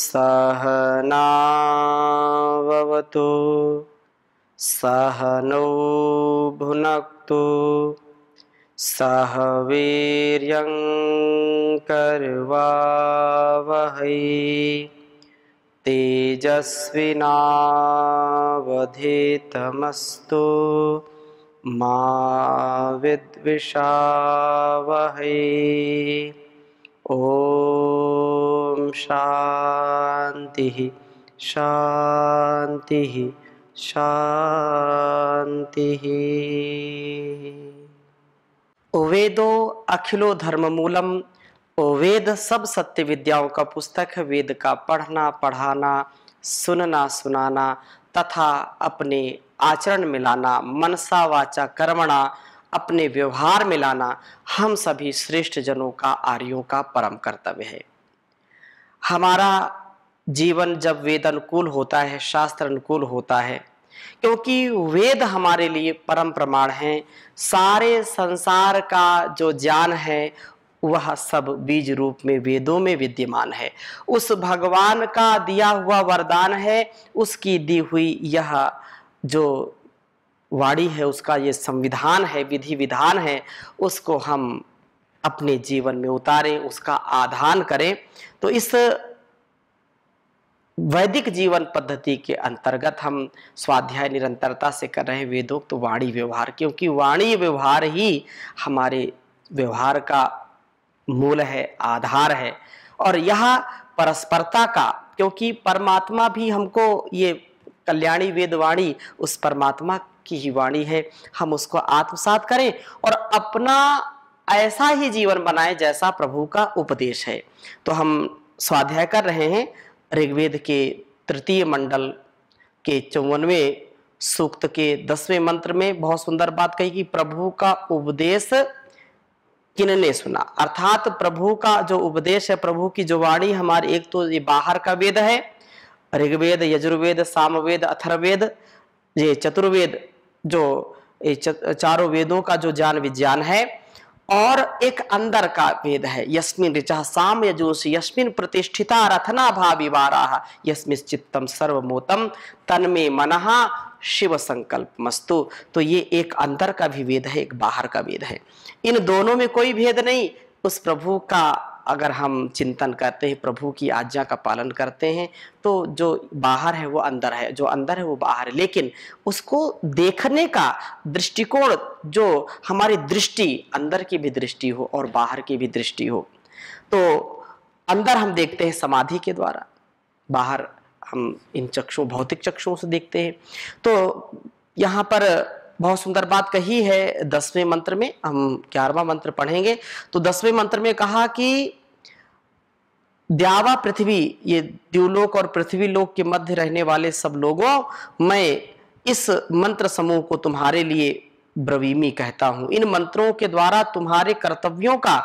सहनावतु सहनौ भुनक्तु सह वीर्यं कर्वावहै मा विद्विषावहै ओम शांति शांति शांति वेदो अखिलो धर्ममूलम वेद सब सत्य विद्याओं का पुस्तक वेद का पढ़ना पढ़ाना सुनना सुनाना तथा अपने आचरण मिलाना मनसा वाचा कर्मणा अपने व्यवहार में लाना हम सभी श्रेष्ठ जनों का आर्यों का परम कर्तव्य है हमारा जीवन जब वेद अनुकूल होता है शास्त्र अनुकूल होता है क्योंकि वेद हमारे लिए परम प्रमाण है सारे संसार का जो ज्ञान है वह सब बीज रूप में वेदों में विद्यमान है उस भगवान का दिया हुआ वरदान है उसकी दी हुई यह जो वाणी है उसका ये संविधान है विधि विधान है उसको हम अपने जीवन में उतारें उसका आधान करें तो इस वैदिक जीवन पद्धति के अंतर्गत हम स्वाध्याय निरंतरता से कर रहे हैं वेदोक्त तो वाणी व्यवहार क्योंकि वाणी व्यवहार ही हमारे व्यवहार का मूल है आधार है और यह परस्परता का क्योंकि परमात्मा भी हमको ये कल्याणी वेदवाणी उस परमात्मा की ही वाणी है हम उसको आत्मसात करें और अपना ऐसा ही जीवन बनाएं जैसा प्रभु का उपदेश है तो हम स्वाध्याय कर रहे हैं ऋग्वेद के तृतीय मंडल के चौवनवे सूक्त के दसवें मंत्र में बहुत सुंदर बात कही कि प्रभु का उपदेश किनने सुना अर्थात प्रभु का जो उपदेश है प्रभु की जो वाणी हमारे एक तो ये बाहर का वेद है ऋग्वेद यजुर्वेद सामवेद अथर्वेद ये चतुर्वेद जो चारों वेदों का जो ज्ञान विज्ञान है और एक अंदर का वेद है यस्मिन ऋचा साम यजूस यस्मिन प्रतिष्ठिता रथना भावी वारा यस्मिन चित्तम सर्वमोतम तनमे मनहा शिव संकल्प मस्तु तो ये एक अंदर का भी वेद है एक बाहर का वेद है इन दोनों में कोई भेद नहीं उस प्रभु का अगर हम चिंतन करते हैं प्रभु की आज्ञा का पालन करते हैं तो जो बाहर है वो अंदर है जो अंदर है वो बाहर है लेकिन उसको देखने का दृष्टिकोण जो हमारी दृष्टि अंदर की भी दृष्टि हो और बाहर की भी दृष्टि हो तो अंदर हम देखते हैं समाधि के द्वारा बाहर हम इन चक्षुओं भौतिक चक्षुओं से देखते हैं तो यहाँ पर बहुत सुंदर बात कही है दसवें मंत्र में हम ग्यारहवा मंत्र पढ़ेंगे तो दसवें मंत्र में कहा कि द्यावा पृथ्वी ये द्यूलोक और पृथ्वी लोक के मध्य रहने वाले सब लोगों मैं इस मंत्र समूह को तुम्हारे लिए ब्रवीमी कहता हूं इन मंत्रों के द्वारा तुम्हारे कर्तव्यों का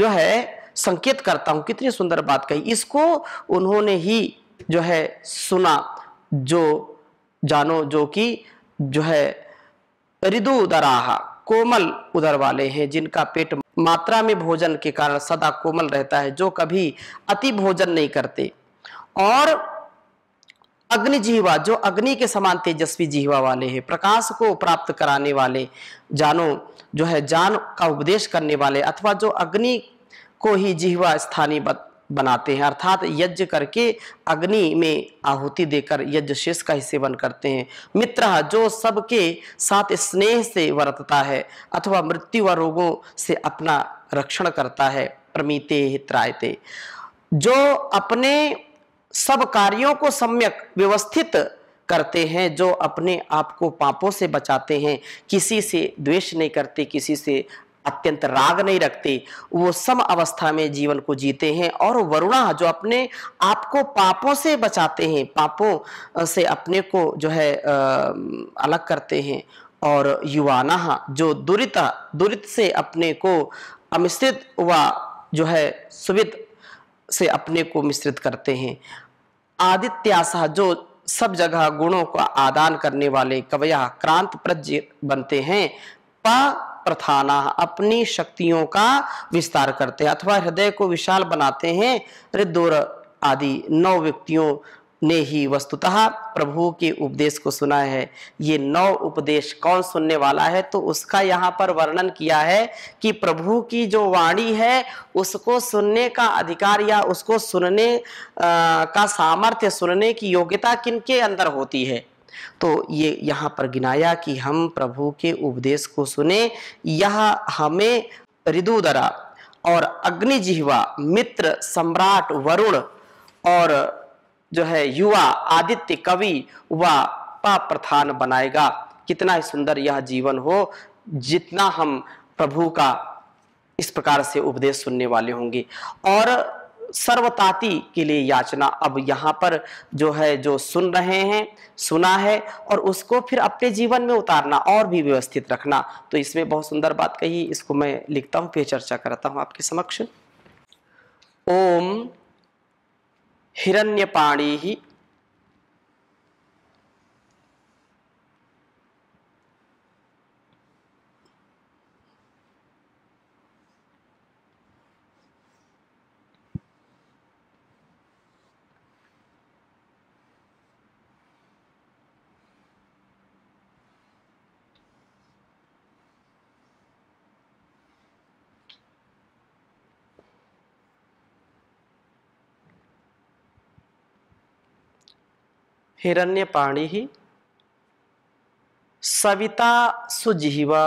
जो है संकेत करता हूं कितनी सुंदर बात कही इसको उन्होंने ही जो है सुना जो जानो जो कि जो है रिदु उदराहा कोमल उदर वाले हैं जिनका पेट मात्रा में भोजन के कारण सदा कोमल रहता है जो कभी अति भोजन नहीं करते और अग्नि जीवा जो अग्नि के समान तेजस्वी जीवा वाले हैं प्रकाश को प्राप्त कराने वाले जानो जो है जान का उपदेश करने वाले अथवा जो अग्नि को ही जीवा स्थानीय बनाते हैं अर्थात यज्ञ करके अग्नि में आहुति देकर यज्ञ शेष का ही सेवन करते हैं मित्र जो सबके साथ स्नेह से वर्तता है अथवा मृत्यु व रोगों से अपना रक्षण करता है प्रमिते हित्रायते जो अपने सब कार्यों को सम्यक व्यवस्थित करते हैं जो अपने आप को पापों से बचाते हैं किसी से द्वेष नहीं करते किसी से अत्यंत राग नहीं रखते वो सम अवस्था में जीवन को जीते हैं और वरुणा जो अपने आप को पापों से बचाते हैं पापों से अपने को जो है अलग करते हैं और युवाना जो दुरित दुरित से अपने को अमिश्रित व जो है सुवित से अपने को मिश्रित करते हैं आदित्यासा जो सब जगह गुणों का आदान करने वाले कवया क्रांत प्रज्ञ बनते हैं पा प्रथाना अपनी शक्तियों का विस्तार करते हैं अथवा हृदय को विशाल बनाते हैं रिदोर आदि नौ व्यक्तियों ने ही वस्तुतः प्रभु के उपदेश को सुना है ये नौ उपदेश कौन सुनने वाला है तो उसका यहाँ पर वर्णन किया है कि प्रभु की जो वाणी है उसको सुनने का अधिकार या उसको सुनने आ, का सामर्थ्य सुनने की योग्यता किनके अंदर होती है तो ये यहाँ पर गिनाया कि हम प्रभु के उपदेश को सुने यह हमें रिदुदरा और अग्निजिहवा मित्र सम्राट वरुण और जो है युवा आदित्य कवि व पाप प्रधान बनाएगा कितना ही सुंदर यह जीवन हो जितना हम प्रभु का इस प्रकार से उपदेश सुनने वाले होंगे और सर्वताति के लिए याचना अब यहाँ पर जो है जो सुन रहे हैं सुना है और उसको फिर अपने जीवन में उतारना और भी व्यवस्थित रखना तो इसमें बहुत सुंदर बात कही इसको मैं लिखता हूँ फिर चर्चा करता हूँ आपके समक्ष ओम हिरण्यपाणी ही हिरण्यपाणि सविता सुजीवा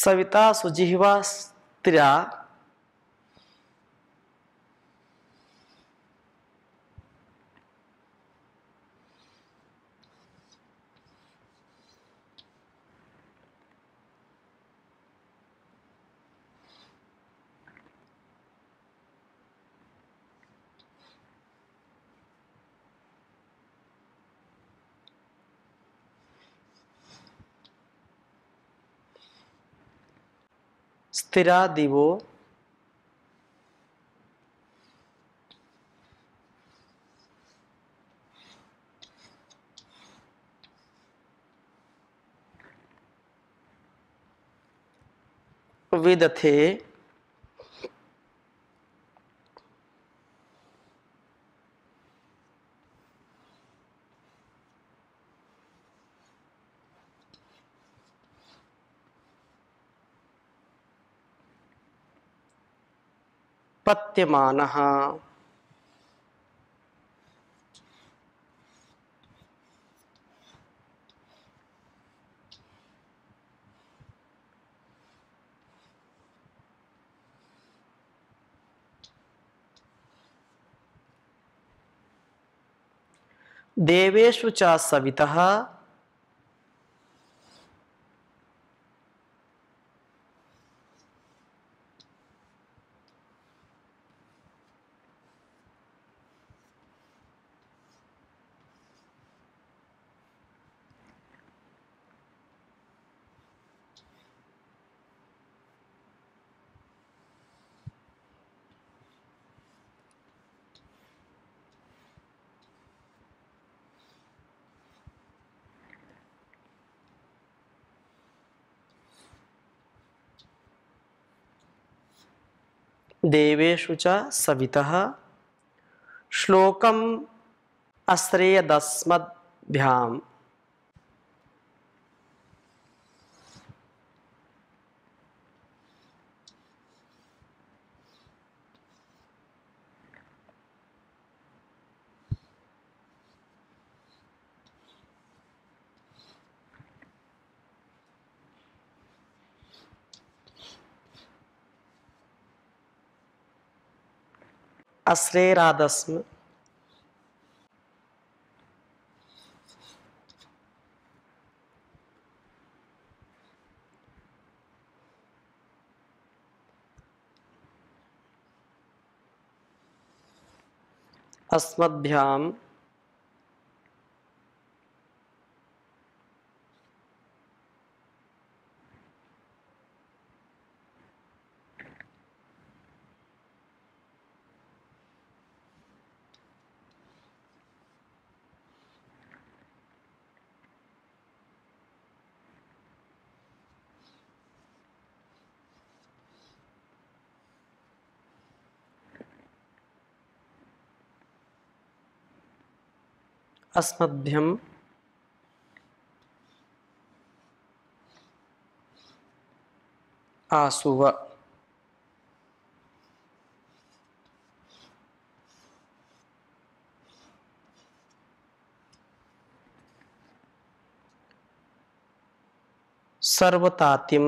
सविता सुजिहवा स्त्रिया स्थिरा दिवो विदथे पत्यमान देवेशु च सविता देवेशु च सवितः श्लोकम् अश्रेयदस्मद्भ्यां अश्रेरादस्म अस्मभ्याम अस्मभ्यम आसुव सर्वतातिम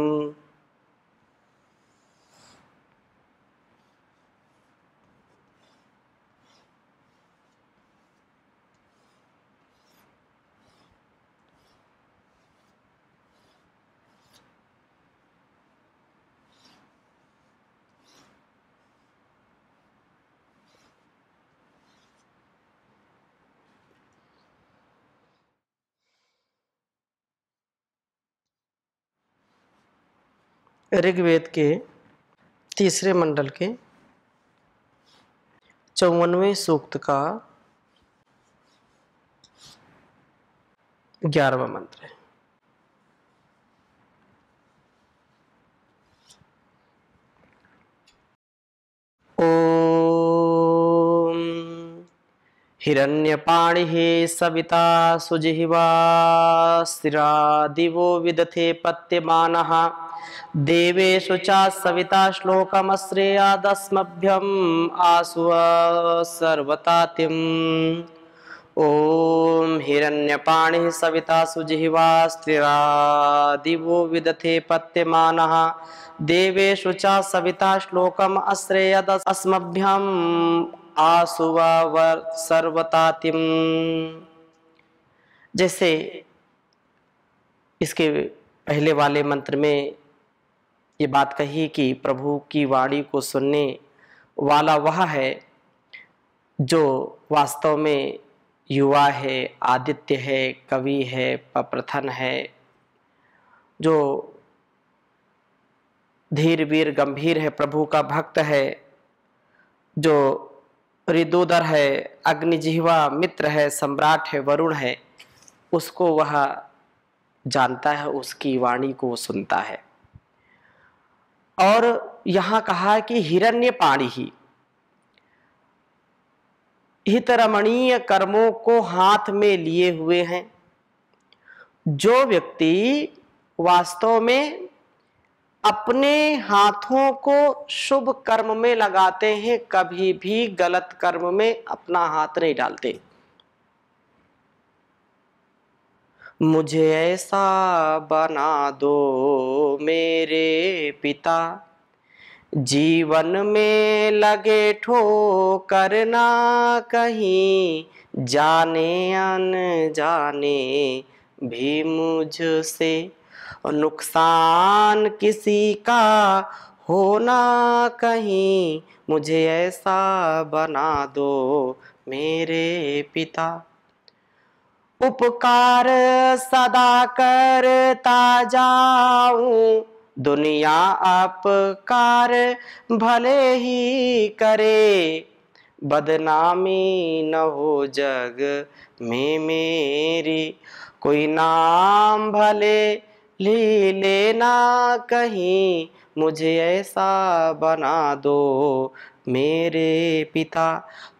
ऋग्वेद के तीसरे मंडल के चौवनवें सूक्त का ग्यारहवा मंत्र है ओ हिरण्यपाणिः सविता सुजिहिवा स्थिरा दिवो विदथे पत्यमानः देवेषु च सविता श्लोकमश्रेयादस्मभ्यम् आसुव सर्वतातिम ॐ हिरण्यपाणिः सविता सुजिहिवा स्थिरा दिवो विदथे पत्यमानः देवेषु च सविता श्लोकम अस्मभ्यम् आसुवावर सर्वतातिम जैसे इसके पहले वाले मंत्र में ये बात कही कि प्रभु की वाणी को सुनने वाला वह है जो वास्तव में युवा है आदित्य है कवि है पप्रथन है जो धीर वीर गंभीर है प्रभु का भक्त है जो रिदोदर है अग्निजिहवा मित्र है सम्राट है वरुण है उसको वह जानता है उसकी वाणी को सुनता है और यहाँ कहा कि हिरण्य पाणी ही हितरमणीय कर्मों को हाथ में लिए हुए हैं जो व्यक्ति वास्तव में अपने हाथों को शुभ कर्म में लगाते हैं कभी भी गलत कर्म में अपना हाथ नहीं डालते मुझे ऐसा बना दो मेरे पिता जीवन में लगे ठो करना कहीं जाने अन जाने भी मुझसे और नुकसान किसी का होना कहीं मुझे ऐसा बना दो मेरे पिता उपकार सदा करता जाऊं दुनिया अपकार भले ही करे बदनामी न हो जग में मेरी कोई नाम भले ले लेना कहीं मुझे ऐसा बना दो मेरे पिता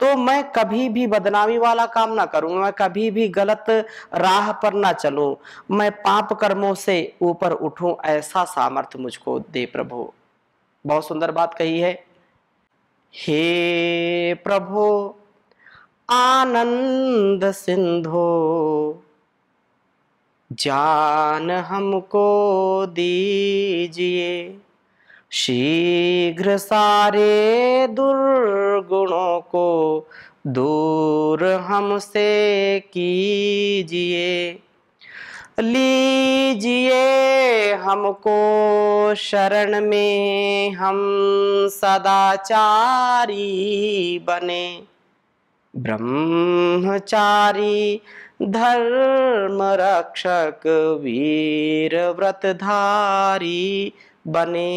तो मैं कभी भी बदनामी वाला काम ना करूं मैं कभी भी गलत राह पर ना चलूं मैं पाप कर्मों से ऊपर उठूं ऐसा सामर्थ्य मुझको दे प्रभु बहुत सुंदर बात कही है हे प्रभु आनंद सिंधो जान हमको दीजिए शीघ्र सारे दुर्गुणों को दूर हमसे कीजिए लीजिए हमको शरण में हम सदाचारी बने ब्रह्मचारी धर्म रक्षक वीर व्रतधारी बने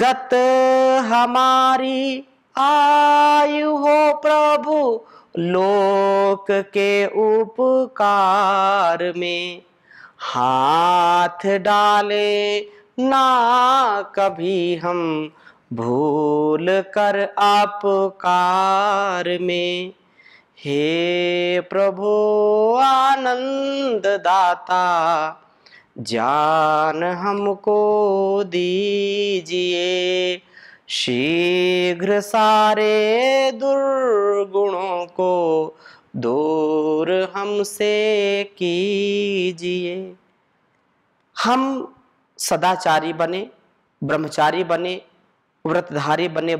गत हमारी आयु हो प्रभु लोक के उपकार में हाथ डाले ना कभी हम भूल कर अपकार में हे प्रभो आनंद दाता ज्ञान हमको दीजिए शीघ्र सारे दुर्गुणों को दूर हमसे कीजिए हम सदाचारी बने ब्रह्मचारी बने व्रतधारी बने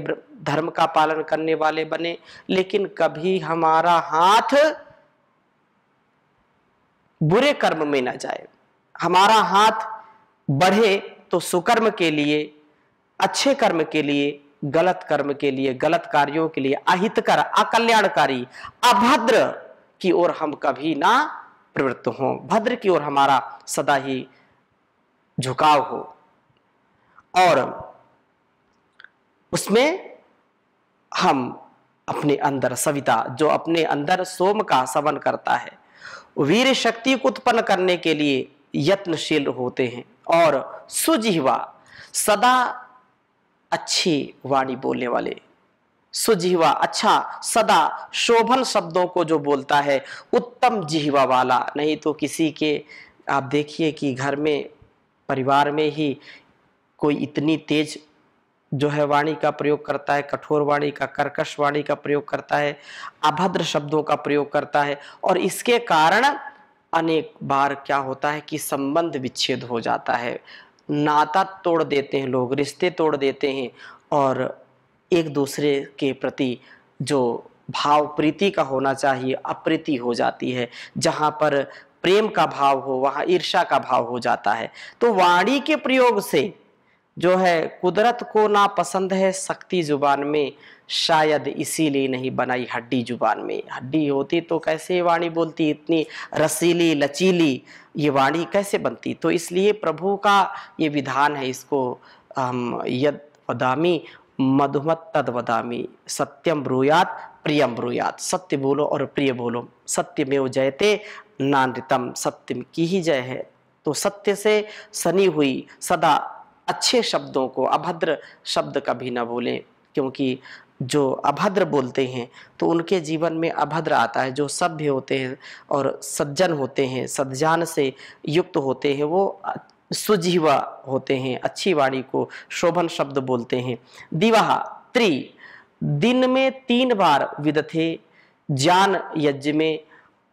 धर्म का पालन करने वाले बने लेकिन कभी हमारा हाथ बुरे कर्म में ना जाए हमारा हाथ बढ़े तो सुकर्म के लिए अच्छे कर्म के लिए गलत कर्म के लिए गलत कार्यों के लिए अहितकर अकल्याणकारी अभद्र की ओर हम कभी ना प्रवृत्त हो भद्र की ओर हमारा सदा ही झुकाव हो और उसमें हम अपने अंदर सविता जो अपने अंदर सोम का सवन करता है वीर शक्ति को उत्पन्न करने के लिए यत्नशील होते हैं और सुजिहवा सदा अच्छी वाणी बोलने वाले सुजीवा अच्छा सदा शोभन शब्दों को जो बोलता है उत्तम जिहवा वाला नहीं तो किसी के आप देखिए कि घर में परिवार में ही कोई इतनी तेज जो है वाणी का प्रयोग करता है कठोर वाणी का कर्कश वाणी का प्रयोग करता है अभद्र शब्दों का प्रयोग करता है और इसके कारण अनेक बार क्या होता है कि संबंध विच्छेद हो जाता है नाता तोड़ देते हैं लोग रिश्ते तोड़ देते हैं और एक दूसरे के प्रति जो भाव प्रीति का होना चाहिए अप्रीति हो जाती है जहाँ पर प्रेम का भाव हो वहाँ ईर्षा का भाव हो जाता है तो वाणी के प्रयोग से जो है कुदरत को ना पसंद है शक्ति ज़ुबान में शायद इसीलिए नहीं बनाई हड्डी ज़ुबान में हड्डी होती तो कैसे वाणी बोलती इतनी रसीली लचीली ये वाणी कैसे बनती तो इसलिए प्रभु का ये विधान है इसको हम यद वदामी मधुमत तद वदामी सत्यम ब्रूयात प्रियम ब्रूयात सत्य बोलो और प्रिय बोलो सत्य में जयते नानितम सत्य की ही जय है तो सत्य से सनी हुई सदा अच्छे शब्दों को अभद्र शब्द कभी ना बोलें क्योंकि जो अभद्र बोलते हैं तो उनके जीवन में अभद्र आता है जो सभ्य होते हैं और सज्जन होते हैं सज्जान से युक्त होते हैं वो सुजीवा होते हैं अच्छी वाणी को शोभन शब्द बोलते हैं दिवाह त्रि दिन में तीन बार विदथे ज्ञान यज्ञ में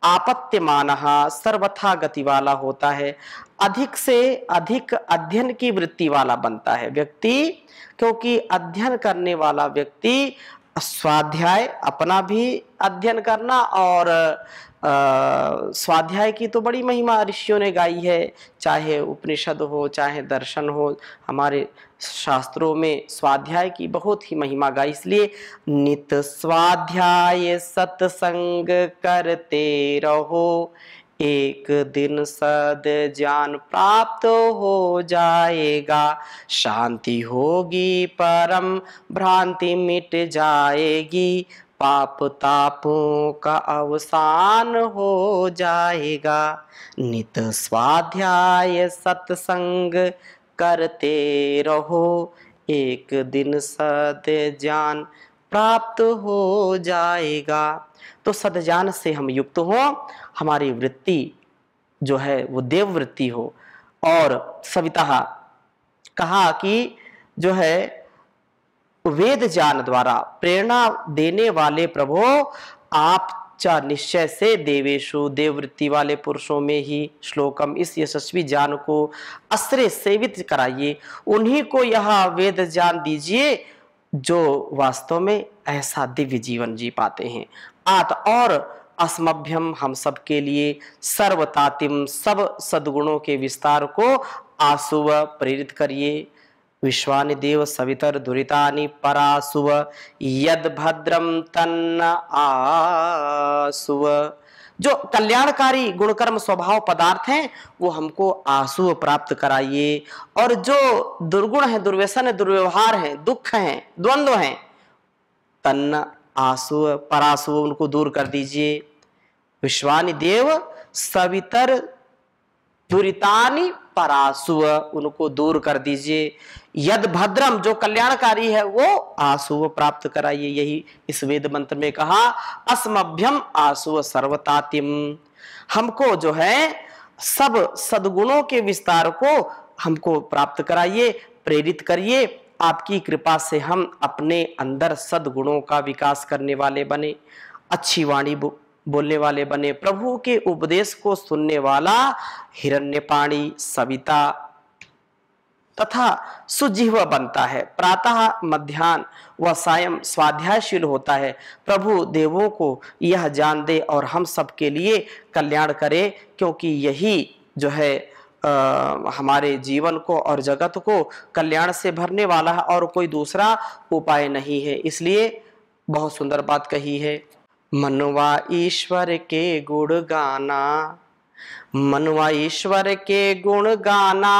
आपत्त्यमान सर्वथा गति वाला होता है अधिक से अधिक अध्ययन की वृत्ति वाला बनता है व्यक्ति क्योंकि अध्ययन करने वाला व्यक्ति स्वाध्याय अपना भी अध्ययन करना और स्वाध्याय की तो बड़ी महिमा ऋषियों ने गाई है चाहे उपनिषद हो चाहे दर्शन हो हमारे शास्त्रों में स्वाध्याय की बहुत ही महिमा गाई इसलिए नित स्वाध्याय सत्संग करते रहो एक दिन सद ज्ञान प्राप्त हो जाएगा शांति होगी परम भ्रांति मिट जाएगी पाप तापों का अवसान हो जाएगा नित स्वाध्याय सत्संग करते रहो एक दिन सद ज्ञान प्राप्त हो जाएगा तो जान से हम युक्त हो हमारी वृत्ति जो है वो देव वृत्ति हो और सविता कहा कि जो है वेद ज्ञान द्वारा प्रेरणा देने वाले प्रभो आप चार निश्चय से देवेशु देववृत्ति वाले पुरुषों में ही श्लोकम इस यशस्वी ज्ञान को अस्त्र सेवित कराइए उन्हीं को यह वेद ज्ञान दीजिए जो वास्तव में ऐसा दिव्य जीवन जी पाते हैं आत और अस्मभ्यम हम सब के लिए सर्वतातिम सब सदगुणों के विस्तार को आसुव प्रेरित करिए विश्वानि देव सवितर दुरितानि परासुव यद्भद्रम तन्न आसुव जो कल्याणकारी गुणकर्म स्वभाव पदार्थ हैं वो हमको आसु प्राप्त कराइए और जो दुर्गुण है दुर्व्यसन है दुर्व्यवहार है दुख है द्वंद्व है तन्न आसु परासु उनको दूर कर दीजिए विश्वानि देव सवितर दुरितानि परासुव उनको दूर कर दीजिए यद भद्रम जो कल्याणकारी है वो आसुव प्राप्त कराइए यही इस वेद मंत्र में कहा अस्मभ्यम आसुव सर्वतातिम हमको जो है सब सदगुणों के विस्तार को हमको प्राप्त कराइए प्रेरित करिए आपकी कृपा से हम अपने अंदर सदगुणों का विकास करने वाले बने अच्छी वाणी बोलने वाले बने प्रभु के उपदेश को सुनने वाला हिरण्यपाणी सविता तथा सुजीव बनता है प्रातः मध्यान्ह व सायं स्वाध्यायशील होता है प्रभु देवों को यह जान दे और हम सबके लिए कल्याण करे क्योंकि यही जो है आ, हमारे जीवन को और जगत को कल्याण से भरने वाला है और कोई दूसरा उपाय नहीं है इसलिए बहुत सुंदर बात कही है मनवा ईश्वर के गुण गाना मनवा ईश्वर के गुण गाना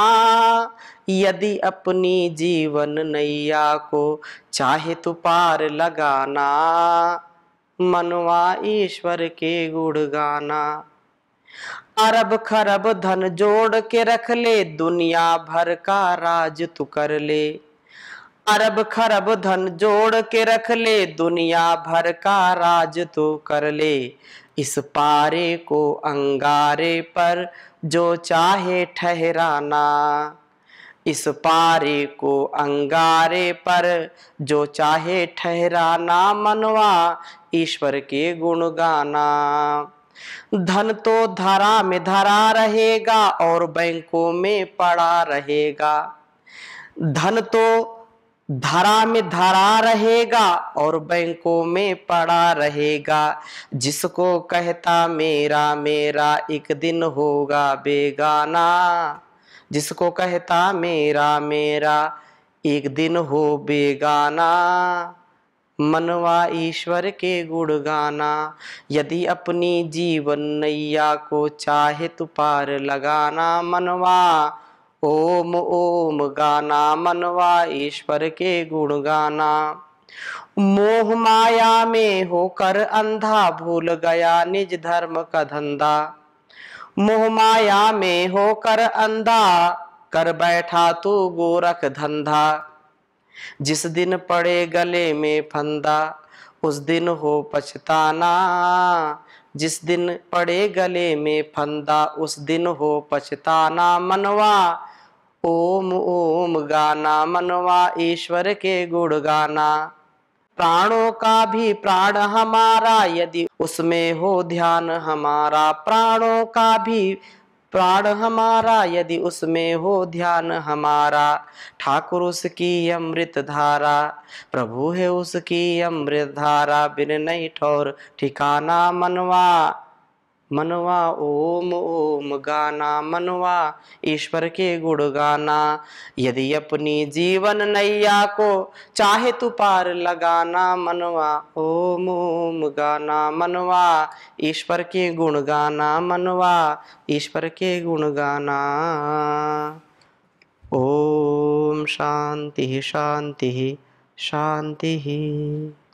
यदि अपनी जीवन नैया को चाहे तो पार लगाना मनवा ईश्वर के गुण गाना अरब खरब धन जोड़ के रख ले दुनिया भर का राज तू कर ले अरब खरब धन जोड़ के रख ले दुनिया भर का राज तो कर ले इस पारे को अंगारे पर जो चाहे ठहराना इस पारे को अंगारे पर जो चाहे ठहराना मनवा ईश्वर के गुण गाना धन तो धारा में धरा रहेगा और बैंकों में पड़ा रहेगा धन तो धरा में धरा रहेगा और बैंकों में पड़ा रहेगा जिसको कहता मेरा मेरा एक दिन होगा बेगाना जिसको कहता मेरा मेरा एक दिन हो बेगाना मनवा ईश्वर के गुण गाना यदि अपनी जीवन नैया को चाहे तो पार लगाना मनवा ओम ओम गाना मनवा ईश्वर के गुण गाना मोह माया में होकर अंधा भूल गया निज धर्म का धंधा मोह माया में होकर अंधा कर बैठा तू गोरख धंधा जिस दिन पड़े गले में फंदा उस दिन हो पछताना जिस दिन पड़े गले में फंदा उस दिन हो पछताना मनवा ओम ओम गाना मनवा ईश्वर के गुण गाना प्राणों का भी प्राण हमारा यदि उसमें हो ध्यान हमारा प्राणों का भी प्राण हमारा यदि उसमें हो ध्यान हमारा ठाकुर उसकी अमृत धारा प्रभु है उसकी अमृत धारा बिन नहीं ठोर ठिकाना मनवा मनवा ओम ओम गाना मनवा ईश्वर के गुण गाना यदि अपनी जीवन नैया को चाहे तू पार लगाना मनवा ओम ओम गाना मनवा ईश्वर के गुण गाना मनवा ईश्वर के गुण गाना ओम शांति शांति शांति